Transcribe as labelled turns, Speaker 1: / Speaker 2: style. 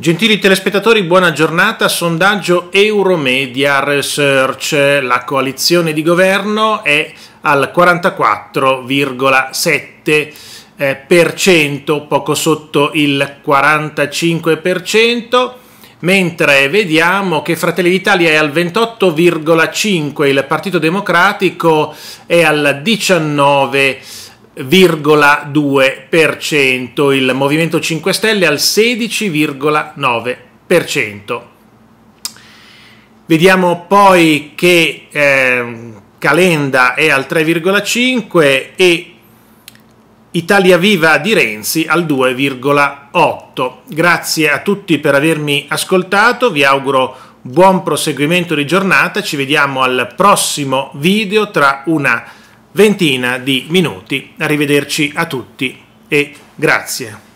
Speaker 1: Gentili telespettatori, buona giornata. Sondaggio Euromedia Research. La coalizione di governo è al 44,7%, eh, poco sotto il 45%, mentre vediamo che Fratelli d'Italia è al 28,5%, il Partito Democratico è al 19%. 16,2%, il Movimento 5 Stelle al 16,9%. Vediamo poi che eh, Calenda è al 3,5 e Italia Viva di Renzi al 2,8. Grazie a tutti per avermi ascoltato, vi auguro buon proseguimento di giornata, ci vediamo al prossimo video tra una settimana ventina di minuti. Arrivederci a tutti e grazie.